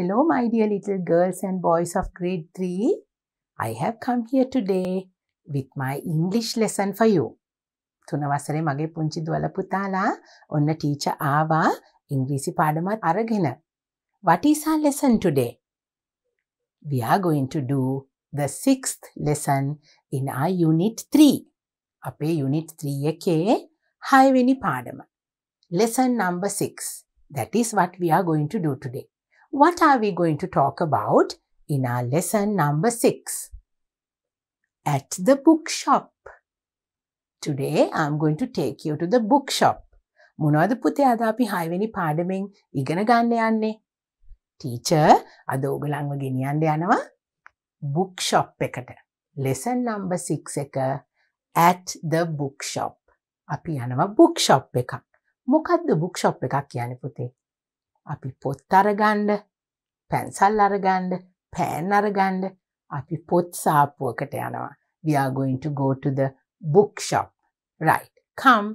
Hello, my dear little girls and boys of grade 3. I have come here today with my English lesson for you. තුන වසරේ මගේ පුංචි දුවල පුතාලා ඔන්න teacher ආවා ඉංග්‍රීසි පාඩමත් අරගෙන. What is our lesson today? We are going to do the sixth lesson in our unit 3. අපේ unit 3 එකේ 6 වෙනි පාඩම. Lesson number 6. That is what we are going to do today. what are we going to talk about in our lesson number 6? At the bookshop. Today I'm going to take you to the bookshop. මොනවද පුතේ අද අපි 6 වෙනි පාඩමෙන් ඉගෙන ගන්න යන්නේ? Teacher අද ඔයගලන්ව ගෙනියන්න යනවා book shop එකට. lesson number 6 එක at the book shop. අපි යනවා book shop එකක්. මොකද්ද book shop එකක් කියන්නේ පුතේ? අපි පොත් අරගණ්ඩ පැන්සල් අරගණ්ඩ පෑන් අරගණ්ඩ අපි පොත් සාපුුවකට යනවා. We are going to go to the bookshop. Right. Come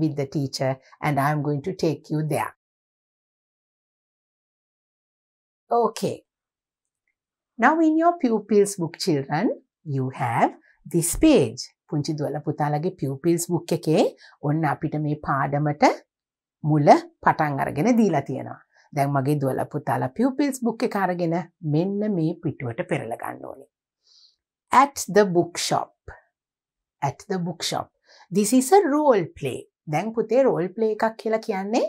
with the teacher and I'm going to take you there. Okay. Now in your pupils book children, you have this page. පුංචි දුවල පුතාලගේ පියවපිල්ස් book එකේ ඔන්න අපිට මේ පාඩමට මුල පටන් අරගෙන දීලා තියෙනවා. දැන් මගේ දුවල පුතාල පියපිල්ස් බුක් එක අරගෙන මෙන්න මේ පිටුවට පෙරල ගන්න ඕනේ. At the bookshop. At the bookshop. This is a role play. දැන් පුතේ රෝල් ප්ලේ එකක් කියලා කියන්නේ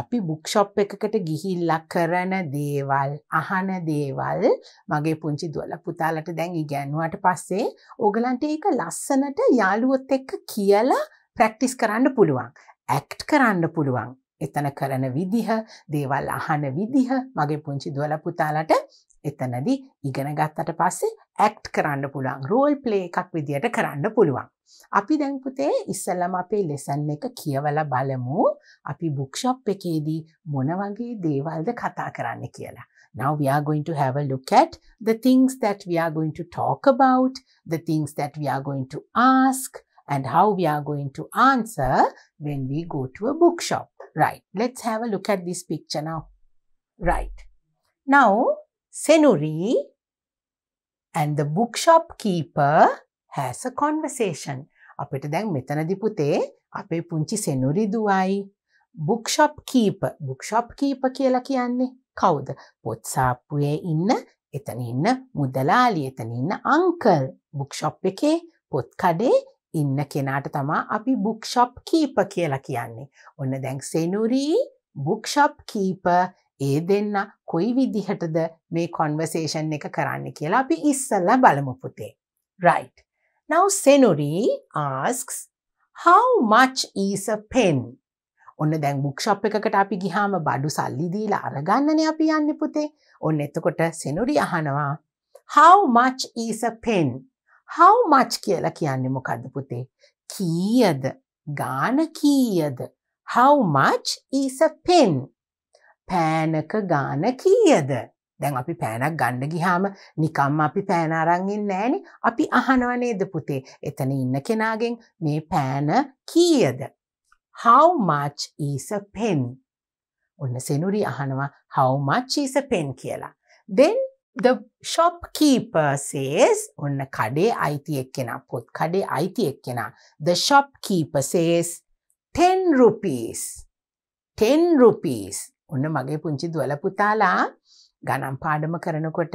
අපි බුක්ෂොප් එකකට ගිහිල්ලා කරන දේවල් අහන දේවල් මගේ පුංචි දුවල පුතාලට දැන් ඉගැන්නුවට පස්සේ ඕගලන්ට ඒක ලස්සනට යාළුවොත් එක්ක කියලා ප්‍රැක්ටිස් කරන්න පුළුවන්. ඇක්ට් කරන්න පුළුවන්. එතන කරන විදිහ දේවල් අහන විදිහ මගේ පුංචි දුවල පුතාලට එතනදී ඉගෙන ගත්තට පස්සේ ඇක්ට් කරන්න පුළුවන් රෝල් ප්ලේ එකක් විදිහට කරන්න පුළුවන්. අපි දැන් පුතේ ඉස්සල්ලාම අපේ ලෙසන් එක කියවලා බලමු අපි බුක්ෂොප් එකේදී මොන වගේ දේවල්ද කතා කරන්න කියලා. Now we are going to have a look at the things that we are going to talk about, the things that we are going to ask, and how we are going to answer when we go to a bookshop. Right. Let's have a look at this picture now. Right. Now, Senuri and the bookshop keeper has a conversation. අපිට දැන් මෙතනදි පුතේ අපේ පුංචි සෙනුරි දුවයි bookshop keeper bookshop keeper කියලා කියන්නේ කවුද? පොත් සාප්පුවේ ඉන්න එතන ඉන්න මුදලාලි එතන ඉන්න අංකල් bookshop එකේ පොත් කඩේ ඉන්න කෙනාට තමා අපි බුක්ෂප් කීප කියලා කියන්නේ. ඔන්න දැන් සෙනුරී බුක්ෂප් කීප ඒ දෙන්න කොයි විදිහටද මේ කොන්වර්සේෂන් එක කරන්න කියලා අපි ඉස්සල්ල බලමු පුතේ. Right. Now Senuri asks how much is a pen? ඔන්න දැන් බුක්ෂප් එකකට අපි ගිහාම බඩු සල්ලි දීලා අරගන්නනේ අපි යන්නේ පුතේ. ඔන්න එතකොට සෙනුරි අහනවා how much is a pen? how much කියලා කියන්නේ මොකද්ද පුතේ? කීයද? ගාන කීයද? how much is a pen? පෑනක ගාන කීයද? දැන් අපි පෑනක් ගන්න ගිහාම නිකම්ම අපි පෑන අරන් ඉන්නේ අපි අහනව නේද පුතේ? එතන ඉන්න කෙනාගෙන් මේ පෑන කීයද? How much is a pen? ඔන්න සෙනුරි අහනවා how much is a pen කියලා. Then the shopkeeper says ඔන්න කඩේ අයිති එක්කෙනා පොත් කඩේ අයිති එක්කෙනා the shopkeeper says 10 rupees 10 rupees ඔන්න මගේ පුංචි දුවල පුතාලා ගණන් පාඩම කරනකොට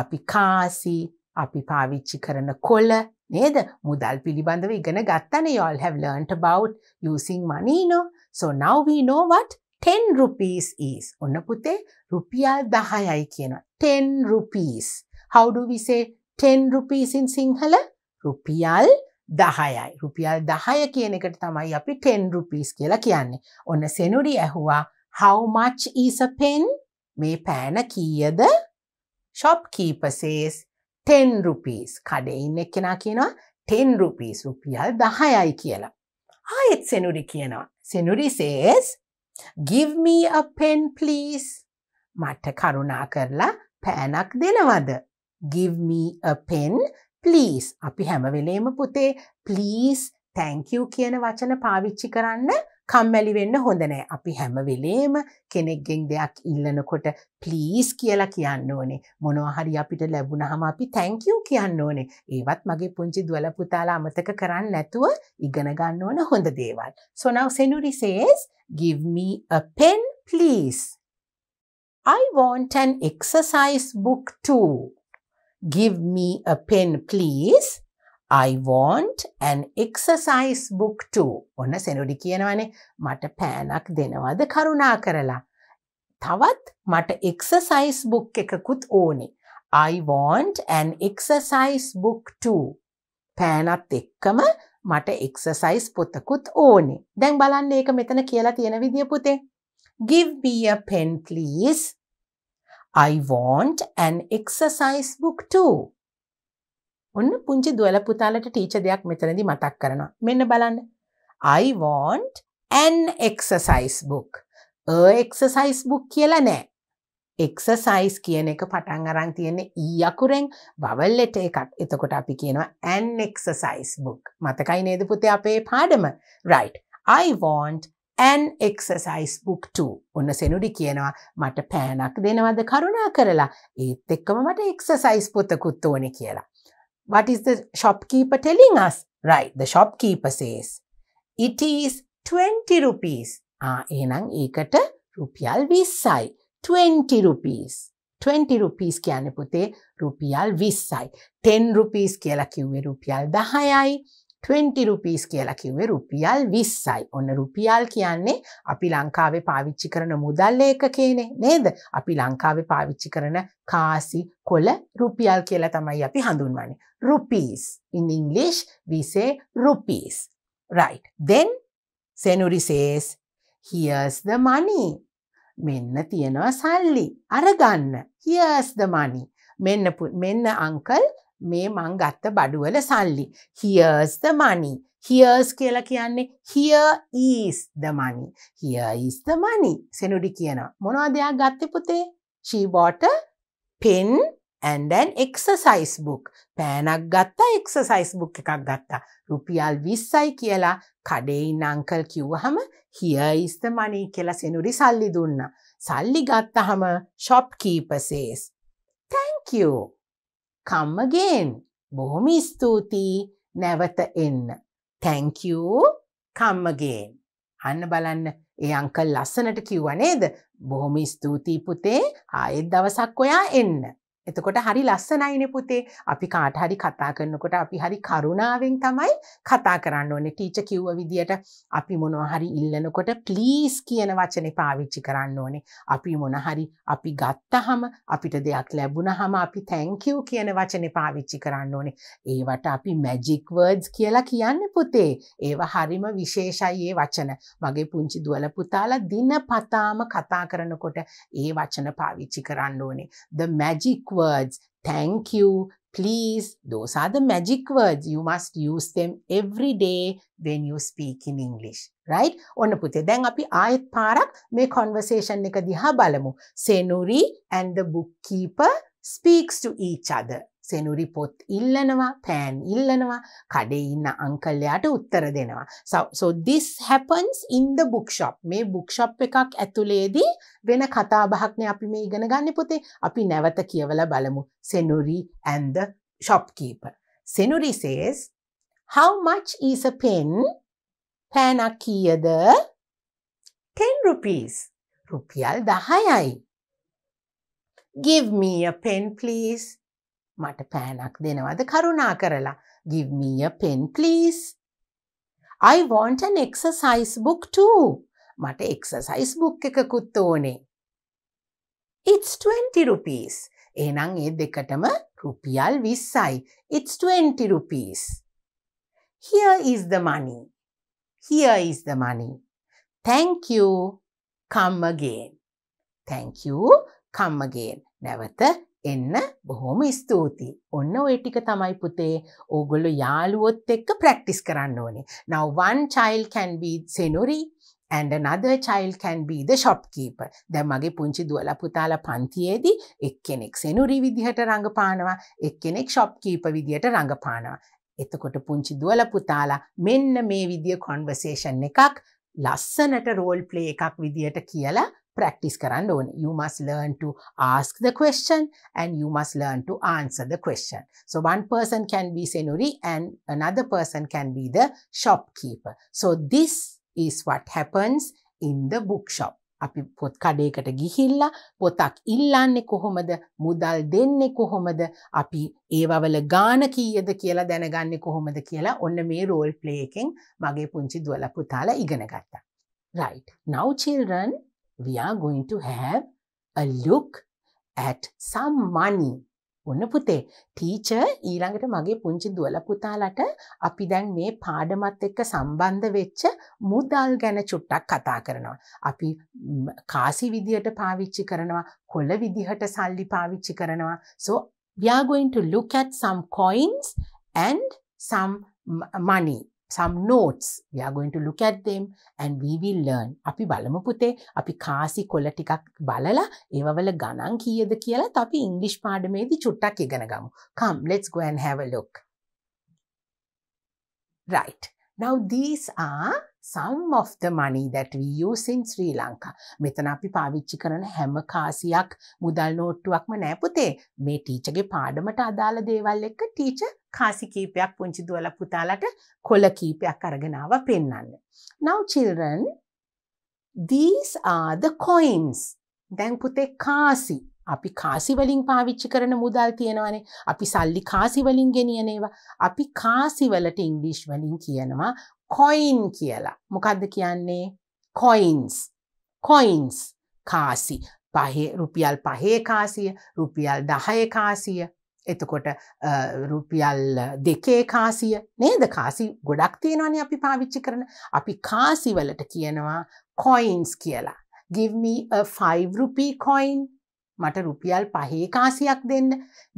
අපි කාසි අපි පාවිච්චි කරන කොළ නේද මුදල් පිළිබඳව ඉගෙන ගත්තන y'all have learnt about using money no so now we know what 10 rupees is. ඔන්න පුතේ රුපියල් 10යි කියනවා. 10 rupees. How do we say 10 rupees in Sinhala? රුපියල් 10යි. රුපියල් 10 කියන එකට තමයි අපි 10 rupees කියලා කියන්නේ. ඔන්න සෙනුරි ඇහුවා how much is a pen? මේ පෑන කීයද? shopkeeper says 10 rupees. කඩේ ඉන්න එක්කෙනා කියනවා 10 rupees. රුපියල් 10යි කියලා. ආයෙත් සෙනුරි කියනවා. සෙනුරි says Give me a pen please. මට කරුණා කරලා පෑනක් දෙනවද? Give me a pen please. අපි හැම වෙලේම පුතේ please thank you කියන වචන පාවිච්චි කරන්න කම්මැලි වෙන්න හොඳ නෑ අපි හැම වෙලේම කෙනෙක්ගෙන් දෙයක් ඉල්ලනකොට ප්ලීස් කියලා කියන්න ඕනේ මොනවා හරි අපිට ලැබුණහම අපි තැන්කියු කියන්න ඕනේ ඒවත් මගේ පුංචි දුවල පුතාලා අමතක කරන්න නැතුව ඉගෙන ගන්න ඕන හොඳ දේවල් so now senuri says give me a pen please i want an exercise book too give me a pen please I want an exercise book too. ඔන්න සෙනුඩි කියනවනේ මට පෑනක් දෙනවද කරුණා කරලා. තවත් මට එක්සසයිස් බුක් එකකුත් ඕනේ. I want an exercise book too. පෑනත් එක්කම මට එක්සසයිස් පොතකුත් ඕනේ. දැන් බලන්න ඒක මෙතන කියලා තියෙන විදිය පුතේ. Give me a pen please. I want an exercise book too. ඔන්න පුංචි දුවල පුතාලට ටීච දෙයක් මෙතනදි මතක් කරනවා. මෙන්න බලන්න. I want an exercise book. a exercise book කියලා නෑ. exercise කියන එක පටන් අරන් තියෙන්නේ e අකුරෙන් vowel letter එකක්. එතකොට අපි කියනවා an exercise book. මතකයි නේද පුතේ අපේ පාඩම? right. I want an exercise book too. ඔන්න සෙනුඩි කියනවා මට පෑනක් දෙනවද කරුණා කරලා. ඒත් එක්කම මට exercise පොතකුත් ඕනේ කියලා. What is the shopkeeper telling us? Right, the shopkeeper says, it is 20 rupees. ආ ah, එහෙනම් ඒකට රුපියල් 20යි. 20 rupees. 20 rupees කියන්නේ පුතේ රුපියල් 20යි. 10 rupees කියලා කිව්වේ රුපියල් 10යි. 20 රුපීස් කියලා කිව්වේ රුපියල් 20යි. ඔන්න රුපියල් කියන්නේ අපි ලංකාවේ පාවිච්චි කරන මුදල් ඒකකේනේ නේද? අපි ලංකාවේ පාවිච්චි කරන කාසි කොළ රුපියල් කියලා තමයි අපි හඳුන්වන්නේ. rupees. In English we say rupees. Right. Then Senuri says here's the money. මෙන්න තියෙනවා සල්ලි. අරගන්න. here's the money. මෙන්න මෙන්න අංකල් මේ මං ගත්ත බඩුවල සල්ලි. Here's the money. Here's කියලා කියන්නේ here is the money. Here is the money. සෙනුඩි කියනවා. මොනවද එයා ගත්තේ පුතේ? She bought a pen and an exercise book. පෑනක් ගත්තා exercise book එකක් ගත්තා. රුපියල් 20යි කියලා කඩේ ඉන්න අංකල් කිව්වහම here is the money කියලා සෙනුරි සල්ලි දුන්නා. සල්ලි ගත්තහම shopkeeper says thank you. කම්මගෙන් බොහොම ස්තුතියි නැවත එන්න. තැංකූ කම්මගෙන්. අන්න බලන්න ඒ අංකල් ලස්සනට කිව්ව නේද බොහොම ස්තුතියි පුතේ ආයෙත් දවසක් ඔයා එන්න. එතකොට හරි ලස්සනයින පුතේ අපි කාට හරි කතා කරනකොට අපි හරි කරුණාවෙන් තමයි කතා කරන්න ඕනේ ටීච කිව්ව විදියට අපි මොනවා හරි ඉල්ලනකොට ප්ලීස් කියන වචනේ පාවිච්චි කරන්න ඕනේ අපි මොන හරි අපි ගත්තහම අපිට දෙයක් ලැබුණහම අපි තැන්කියු කියන වචනේ පාවිච්චි කරන්න ඕනේ ඒවට අපි මැජික් වර්ඩ්ස් කියලා කියන්නේ පුතේ ඒව හරිම විශේෂයි ඒ වචන මගේ පුංචි දුවල පුතාලා දිනපතාම කතා කරනකොට ඒ වචන පාවිච්චි කරන්න ඕනේ the magic words. Thank you, please. Those are the magic words. You must use them every day when you speak in English. right? ඔන්න puthe. Then අපි ආයෙත් parak me conversation neka diha බලමු. Senuri and the bookkeeper speaks to each other. සෙනුරි පොත් ඉල්ලනවා පෑන් ඉල්ලනවා කඩේ ඉන්න අංකල්ලයාට උත්තර දෙනවා. So this happens in the bookshop. මේ bookshop එකක් ඇතුලේදී වෙන කතා බහක්නේ අපි මේ ඉගෙන ගන්න පුතේ. අපි නැවත කියවලා බලමු. සෙනුරි and the shopkeeper. Senuri says, How much is a pen? පෑනක් කියද? 10 rupees. රුපියල් 10යි. Give me a pen please. මට පෑනක් දෙනවද කරුණා කරලා give me a pen please I want an exercise book too මට exercise book එකකුත් ඕනේ It's 20 rupees එහෙනම් ඒ දෙකටම රුපියල් 20යි It's 20 rupees Here is the money Here is the money Thank you come again Thank you come again නැවත එන්න බොහොම ස්තුතියි. ඔන්න ඔය ටික තමයි පුතේ ඕගොල්ලෝ යාළුවොත් එක්ක ප්‍රැක්ටිස් කරන්න ඕනේ. Now one child can be senori and another child can be the shopkeeper. දැන් මගේ පුංචි දුවලා පුතාලා පන්තියේදී එක්කෙනෙක් සෙනුරි විදිහට රඟපානවා, එක්කෙනෙක් shopkeeper විදිහට රඟපානවා. එතකොට පුංචි දුවල පුතාලා මෙන්න මේ විදිය කොන්වර්සේෂන් එකක් ලස්සනට රෝල් ප්ලේ එකක් විදියට කියලා ප්‍රක්ටිස් කරන්න ඕන. You must learn to ask the question and you must learn to answer the question. So one person can be senuri and another person can be the shopkeeper. So this is what happens in the bookshop. අපි පොත් කඩේකට ගිහිල්ලා පොතක් ඉල්ලන්නේ කොහොමද මුදල් දෙන්නේ කොහොමද අපි ඒවවල ගාන කීයද කියලා දැනගන්නේ කොහොමද කියලා ඔන්න මේ රෝල් ප්ලේ එකෙන් මගේ පුංචි දුවලා පුතාලා ඉගෙන ගත්තා. Right. Now children we are going to have a look at some money. ඔන්න පුතේ ටීචර් ඊළඟට මගේ පුංචි දුවල පුතාලට අපි දැන් මේ පාඩමත් එක්ක සම්බන්ධ වෙච්ච මුදල් ගැන චුට්ටක් කතා කරනවා. අපි කාසි විදිහට පාවිච්චි කරනවා, කොළ විදිහට සල්ලි පාවිච්චි කරනවා. So we are going to look at some coins and some money. some notes. We are going to look at them and we will learn. අපි බලමු පුතේ අපි කාසි කොළ ටිකක් බලලා ඒවවල ගණන් කීයද කියලත් අපි ඉංග්‍රීසි පාඩමේදී චුට්ටක් ඉගෙන ගමු. Come, let's go and have a look. Right. Now these are some of the money that we use in Sri Lanka. මෙතන අපි පාවිච්චි කරන හැම කාසියක් මුදල් නෝට්ටුවක්ම නෑ පුතේ. මේ ටීචර්ගේ පාඩමට අදාළ දේවල් එක්ක ටීචර් කාසි කීපයක් පුංචි දුවලා පුතාලට කොළ කීපයක් අරගෙන ආවා පෙන්වන්න. Now children these are the coins. දැන් පුතේ කාසි අපි කාසිවලින් පාවිච්චි කරන මුදල් තියෙනවනේ අපි සල්ලි කාසිවලින් ගෙනියනේවා අපි කාසිවලට ඉංග්ලිෂ් වලින් කියනවා කොයින් කියලා මොකක්ද කියන්නේ කොයින්ස් කොයින්ස් කාසි පහේ රුපියල් පහේ කාසිය රුපියල් දහය කාසිය එතකොට රුපියල් දෙකේ කාසිය නේද කාසි ගොඩක් තියෙනවානේ අපි පාවිච්චි කරන අපි කාසිවලට කියනවා කොයින්ස් කියලා give me a 5 rupee coin මට රුපියල් පහේ කාසියක් දෙන්න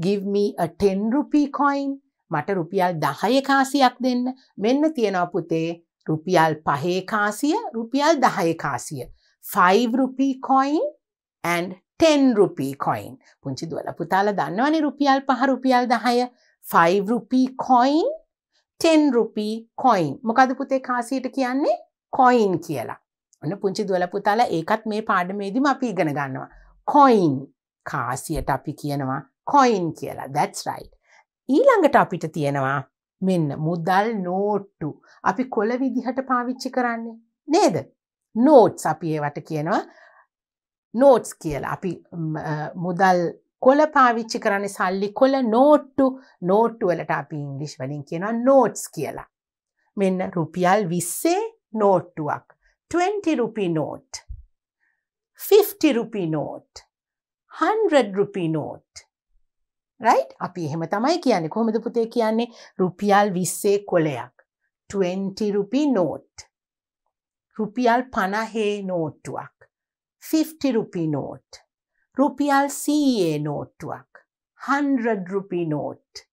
give me a 10 rupee coin මට රුපියල් 10 කාසියක් දෙන්න මෙන්න තියනවා පුතේ රුපියල් පහේ කාසිය රුපියල් 10 කාසිය 5 rupee coin and 10 rupee coin පුංචි දුවලා පුතාලා දන්නවනේ රුපියල් පහ රුපියල් 10 5 rupee coin 10 rupee coin මොකද පුතේ කාසියට කියන්නේ coin කියලා ඔන්න පුංචි දුවල පුතාලා ඒකත් මේ පාඩමේදීම අපි ඉගෙන ගන්නවා. කොයින් කාසියට අපි කියනවා කොයින් කියලා that's right. ඊළඟට අපිට තියෙනවා මෙන්න මුදල් නෝට්ටු අපි කොළ විදිහට පාවිච්චි කරන්නේ නේද? නෝට්ස් අපි ඒවට කියනවා නෝට්ස් කියලා අපි මුදල් කොළ පාවිච්චි කරන්න සල්ලි කොළ නෝට්ටු නෝට්ටුවලට අපි ඉංගලිෂ් වලින් කියනවා නෝට්ස් කියලා. මෙන්න රුපියල් විස්සේ නෝට්ටුවක් 20 rupee note 50 rupee note 100 rupee note right අපි එහෙම තමයි කියන්නේ කොහොමද පුතේ කියන්නේ රුපියල් 20 කොලයක් 20 රුපී නෝට් රුපියල් 50 නෝට්ටුවක් 50 රුපී නෝට් රුපියල් 100 නෝට්ටුවක් 100 රුපී නෝට්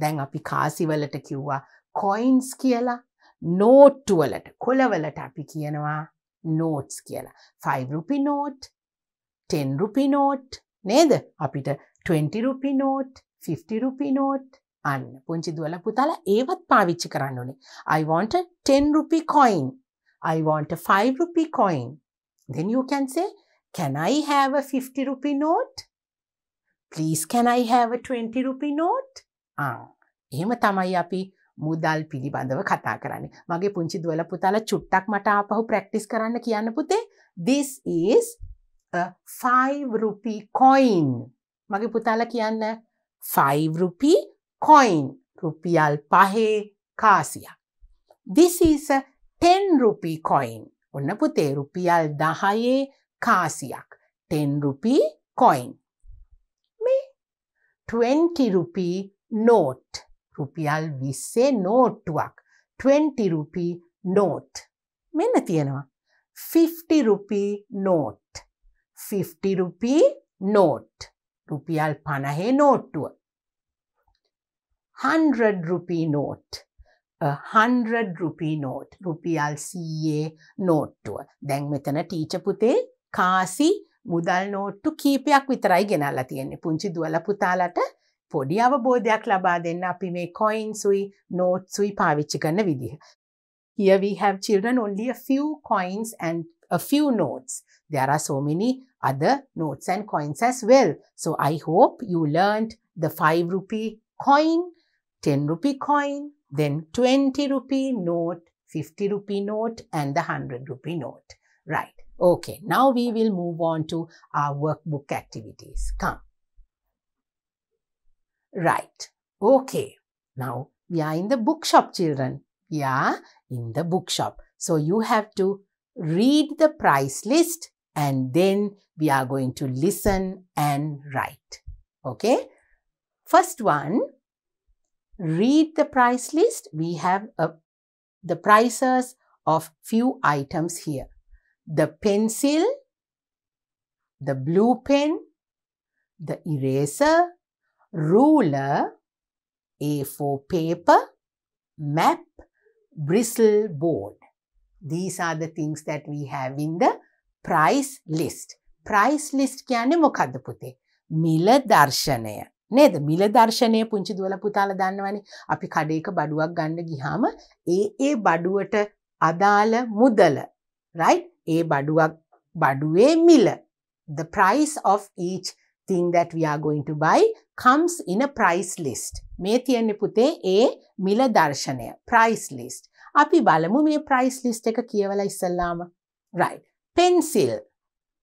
දැන් අපි කාසිවලට කිව්වා කොයින්ස් කියලා නෝට්ටුවලට කොළවලට අපි කියනවා නෝට්ස් කියලා 5 රුපී නෝට් 10 රුපි නෝට් නේද අපිට 20 රුපි නෝට් 50 රුපි නෝට් අන්න පුංචි දුවල පුතාලා ඒවත් පාවිච්චි කරන්න ඕනේ I want a 10 rupee coin I want a 5 rupee coin then you can say can I have a 50 rupee note please can I have a 20 rupee note ආ එහෙම තමයි අපි මුදල් පිළිබඳව කතා කරන්න මගේ පුංචි දුවල පුතාලා චුට්ටක් මට ආපහු ප්‍රැක්ටිස් කරන්න කියන්න පුතේ this is five rupee coin මගේ පුතාල කියන්න ෆයිව් රුපී කොයින් රුපියල් පහේ කාසියක්. දිසිස ටෙන් රුපී කොයින් ඔන්න පුතේ රුපියල් දහයේ කාසියක් ටෙන් රුපී කොයින් මේ 20 රුපී නෝට් රුපියල් විස්සේ නෝට්ටුවක් 20 රුපී නෝට් මෙන්න තියෙනවා 50 රුපී නෝට් 50 රුපී නෝට් රුපියල් පණහේ නෝට්ටුව 100 රුපී නෝට් 100 රුපී නෝට් රුපියල් සීයේ නෝට්ටුව දැන් මෙතන ටීච පුතේ කාසි මුදල් නෝට්ටු කීපයක් විතරයි ගෙනල්ලා තියෙන්නේ පුංචි දුවල පුතාලට පොඩි අවබෝධයක් ලබා දෙන්න අපි මේ කොයින් සුයි නෝට් සුයි පාවිච්චි කරන විදිහ. Here we have children only a few coins and a few notes. There are so many other notes and coins as well. So I hope you learnt the 5 rupee coin, 10 rupee coin, then 20 rupee note, 50 rupee note and the 100 rupee note. Right. Okay, now we will move on to our workbook activities. Come. Right. Okay. Now we are in the bookshop children. We are in the bookshop. So you have to read the price list and then we are going to listen and write. Okay. First one, read the price list. We have a, uh, the prices of few items here. The pencil, the blue pen, the eraser, ruler, A4 paper, map, bristle board. These are the things that we have in the price list price list කියන්නේ මොකක්ද පුතේ මිල දර්ශනය නේද මිල දර්ශනය පුංචි දුවල පුතාල දන්නවනි අපි කඩේක බඩුවක් ගන්න ගිහාම ඒ ඒ බඩුවට අදාළ මුදල රයි ඒ බඩුවක් බඩුවේ මිල the price of each thing that we are going to buy comes in a price list මේ තියෙන්නේ පුතේ ඒ මිල දර්ශනය price list අපි බලමු මේ price list එක කියවලා ඉස්සල්ලාම right pencil,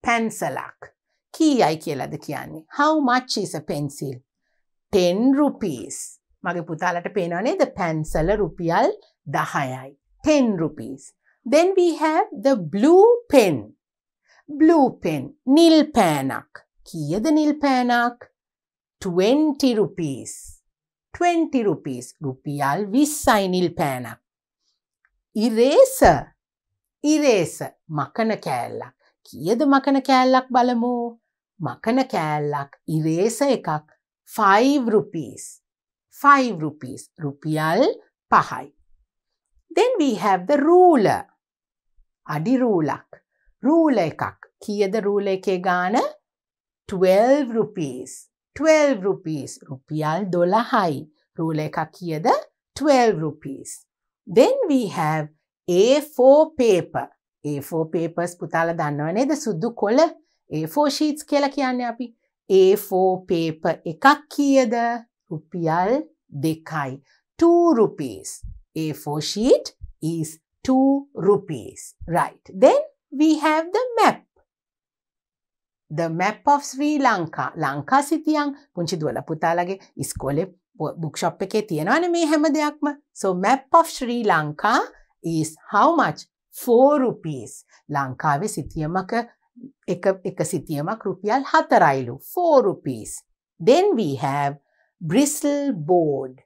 පැන්සලක්. කීයයි කියලද කියන්නේ. How much is a pencil? 10 rupees. මගේ පුතාලට පේනවා නේද? පැන්සල රුපියල් 10යි. 10 rupees. Then we have the blue pen. Blue pen. නිල් පෑනක්. කීයද නිල් පෑනක්? 20 rupees. 20 rupees. රුපියල් 20යි නිල් පෑනක්. eraser ඉරේස මකන කෑල්ලක් කියද මකන කෑල්ලක් බලමු මකන කෑල්ලක් ඉරේස එකක් 5 rupees 5 rupees රුපියල් පහයි then we have the ruler අඩි රූලක් රූල එකක් කියද රූල එකේ ගාන 12 rupees 12 rupees රුපියල් 12යි රූල එකක් කියද 12 rupees then we have A4 paper A4 papers පුතාල දන්නව නේද සුද්දු කොළ A4 sheets කියලා කියන්නේ අපි A4 paper එකක් කීයද රුපියල් දෙකයි 2 rupees A4 sheet is 2 rupees. Right. Then we have the map. The map of Sri Lanka. Lanka සිතියන් පුංචි දුවල පුතාලගේ ඉස්කෝලේ බුක්ෂොප් එකේ තියෙනවනේ මේ හැම දෙයක්ම. So map of Sri Lanka is how much? 4 rupees. ලංකාවේ සිතියමක එක එක සිතියමක් රුපියල් 4 rupees. Then we have bristle board.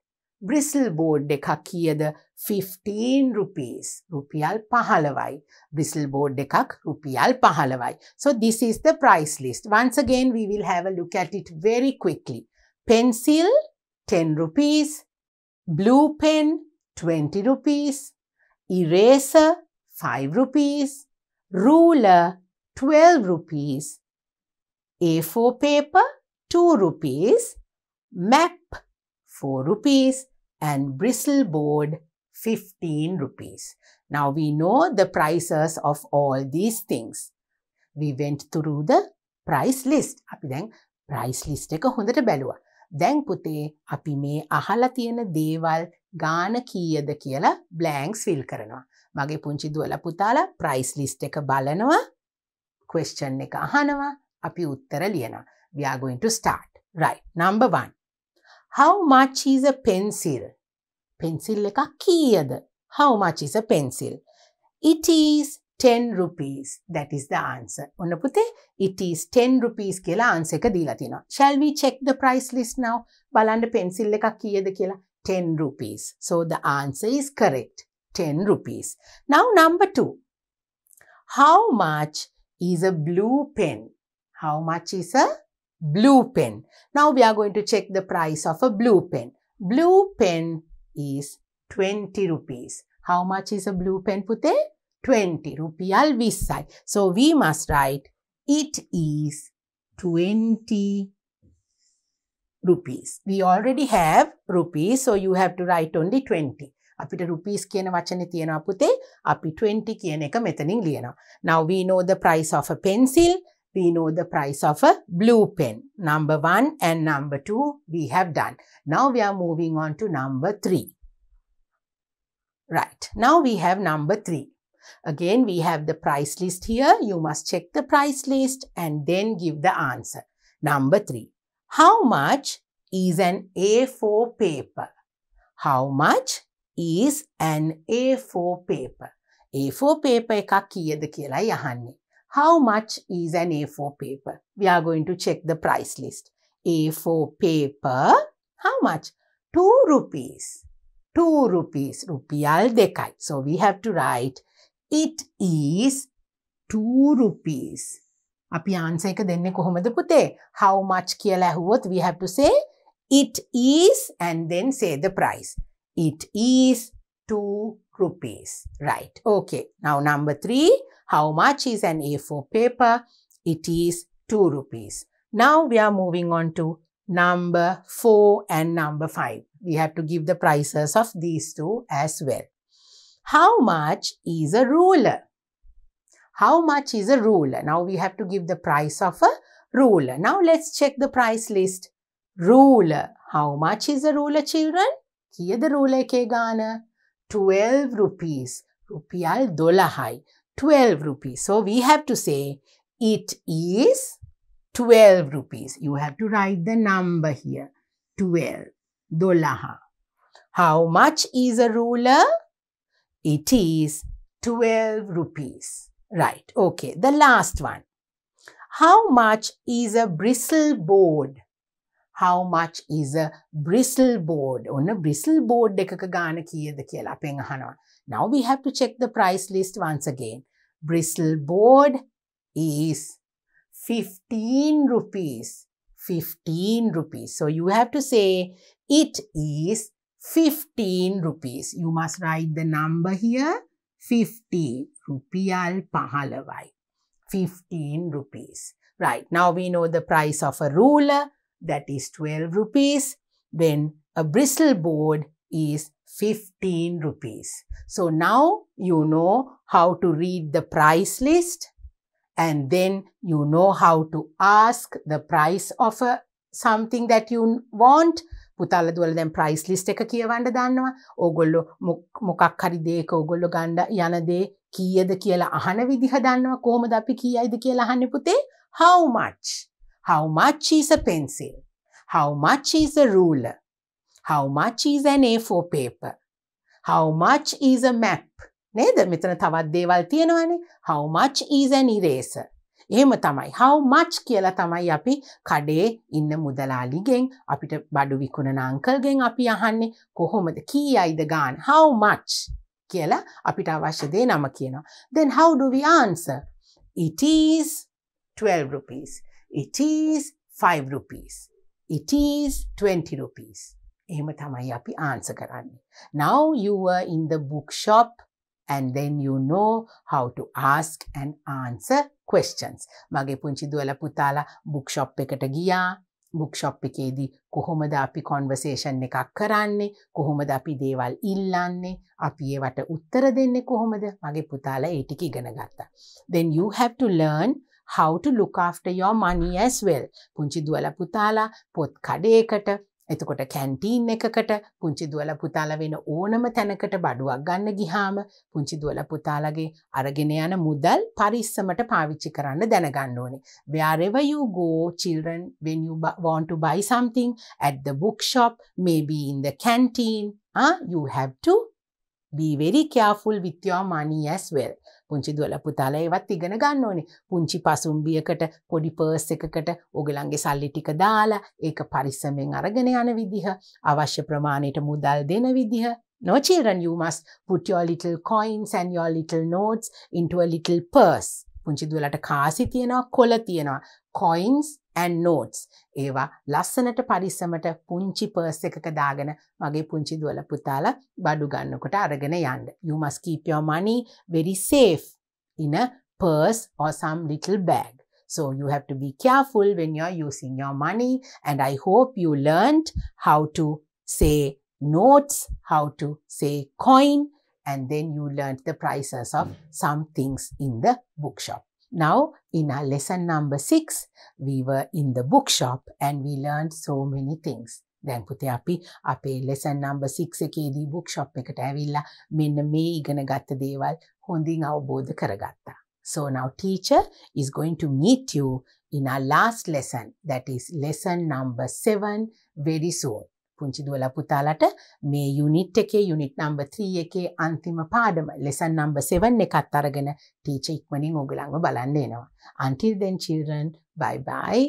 board board එකක් කියද 15 rupees රුපියල් පහලවයි Bristle board එකක් රුපියල් පහලවයි so this is the price list once again we will have a look at it very quickly pencil 10 rupees blue pen 20 rupees eraser 5 rupees, ruler 12 rupees, A4 paper 2 rupees, map 4 rupees and bristle board 15 rupees. Now we know the prices of all these things. We went through the price list. අපි price list එක හොඳට බැලුවා. දැන් පුතේ අපි මේ අහලා තියෙන දේවල් ගාන කීයද කියලා බ්ලෑන්ක්ස් ෆිල් කරනවා. මගේ පුංචි දුවලා පුතාලා ප්‍රයිස් ලිස්ට් එක බලනවා. question එක අහනවා. අපි උත්තර ලියනවා. we are going to start. right. number 1. how much is a pencil? pencil එකක් කීයද? how much is a pencil? it is 10 rupees. That is the answer. ඔන්න it is 10 rupees kela answer ka දීලා තිනවා. Shall we check the price list now? Balanda pencil එකක් කීයද kela? 10 rupees. So the answer is correct. 10 rupees. Now number 2. How much is a blue pen? How much is a blue pen? Now we are going to check the price of a blue pen. Blue pen is 20 rupees. How much is a blue pen, Pute? 20. Rupee al visai. So we must write it is 20 rupees. We already have rupees, so you have to write only 20. අපිට rupees, කියන වචනේ තියෙනවා පුතේ අපි 20 කියන එක මෙතනින් Now we know the price of a pencil, we know the price of a blue pen. Number 1 and number 2 we have done. Now we are moving on to number 3. Right. Now we have number 3. Again, we have the price list here. You must check the price list and then give the answer. Number three, how much is an A4 paper? How much is an A4 paper? A4 paper එකක් කීයද කියලා How much is an A4 paper? We are going to check the price list. A4 paper, how much? 2 rupees. 2 rupees, රුපියල් දෙකයි. So we have to write it is 2 rupees. අපි answer එක දෙන්නේ කොහොමද පුතේ? How much කියලා ඇහුවොත් we have to say it is and then say the price. It is 2 rupees. Right. Okay. Now number 3, how much is an A4 paper? It is 2 rupees. Now we are moving on to number 4 and number 5. We have to give the prices of these two as well. How much is a ruler? How much is a ruler? Now we have to give the price of a ruler. Now let's check the price list. Ruler. How much is a ruler children? කියද රූල එකේ ගාන 12 rupees. රුපියල් දොළහයි. 12 rupees. So we have to say it is 12 rupees. You have to write the number here. 12. Dolaha. How much is a ruler? It is 12 rupees. Right, okay. The last one. How much is a bristle board? how much is a bristle board a bristle board now we have to check the price list once again bristle board is 15 rupees 15 rupees so you have to say it is 15 rupees. You must write the number here. Fifteen rupial pahalavai. 15 rupees. Right, now we know the price of a ruler, that is 12 rupees. Then a bristle board is 15 rupees. So now you know how to read the price list and then you know how to ask the price of a, something that you want පුතාල දුවල දැන් price list එක කියවන්න දන්නවා ඕගොල්ලෝ මොකක් හරි දේක ඕගොල්ලෝ ගණ්ඩ යනදේ කීයද කියලා අහන විදිහ දන්නවා කෝමද අපි කියයිද කියලා අහන්න පුතේ how much how much is a pencil how much is a ruler how much is an A4 paper how much is a map නේද මෙතන තවත් දේවල් තියෙනවානේ how much is an eraser එහෙම තමයි how much කියලා තමයි අපි කඩේ ඉන්න මුදලාලිගෙන් අපිට බඩු විකුණන අංකල්ගෙන් අපි අහන්නේ කොහොමද කීයයිද ගාන how much කියලා අපිට අවශ්‍ය දේ නම කියනවා. Then how do we answer? It is 12 rupees. It is 5 rupees. It is 20 rupees. එහෙම තමයි අපි answer කරන්නේ. Now you were in the bookshop and then you know how to ask and answer questions. මගේ පුංචි දුවල පුතාලා book shop එකට ගියා. book shop එකේදී කොහොමද අපි conversation එකක් කරන්නේ? කොහොමද අපි දේවල් ඉල්ලන්නේ? අපි ඒවට උත්තර දෙන්නේ කොහොමද? මගේ පුතාලා ඒ ටික ඉගෙන ගත්තා. Then you have to learn how to look after your money as well. පුංචි දුවල පුතාලා පොත් කඩේකට එතකොට කැන්ටීන් එකකට පුංචි දුවල පුතාල වෙන ඕනම තැනකට බඩුවක් ගන්න ගිහාම පුංචි දුවල පුතාලගේ අරගෙන යන මුදල් පරිස්සමට පාවිච්චි කරන්න දැනගන්න ඕනේ. Wherever you go, children, when you want to buy something at the bookshop, maybe in the canteen, uh, you have to බීවෙරි කෑෆුල් විත්‍යවා මනී ඇස් වෙල් පුංචි දුවල පුතාල ඒවත් ඉගෙන ගන්න ඕනේ පුංචි පසුම්බියකට පොඩි පර්ස් එකකට ඔගලන්ගේ සල්ලි ටික දාලා ඒක පරිස්සමෙන් අරගෙන යන විදිහ අවශ්‍ය ප්‍රමාණයට මුදල් දෙන විදිහ No children, you must put your little coins and your little notes into a little purse. පුංචි දුවලට කාසි තියෙනවා කොල තියෙනවා coins and notes. ඒවා ලස්සනට පරිස්සමට පුංචි පර්ස් එකක දාගෙන මගේ පුංචි දුවල පුතාල බඩු ගන්නකොට අරගෙන යන්න. You must keep your money very safe in a purse or some little bag. So you have to be careful when you're using your money and I hope you learned how to say notes, how to say coin and then you learned the prices of some things in the bookshop. Now, in our lesson number six, we were in the bookshop and we learned so many things. දැන් පුතේ අපි අපේ lesson number 6 එකේදී bookshop එකට ඇවිල්ලා මෙන්න මේ ඉගෙන ගත්ත දේවල් හොඳින් අවබෝධ කරගත්තා. So now teacher is going to meet you in our last lesson that is lesson number 7 very soon. පුංචි දුවලා පුතාලට මේ යුනිට් එකේ යුනිට් නම්බර් 3 එකේ අන්තිම පාඩම ලෙසන් නම්බර් 7 එකත් අරගෙන ටීචර් ඉක්මනින් ඕගලන්ව බලන්න එනවා. Until then children bye bye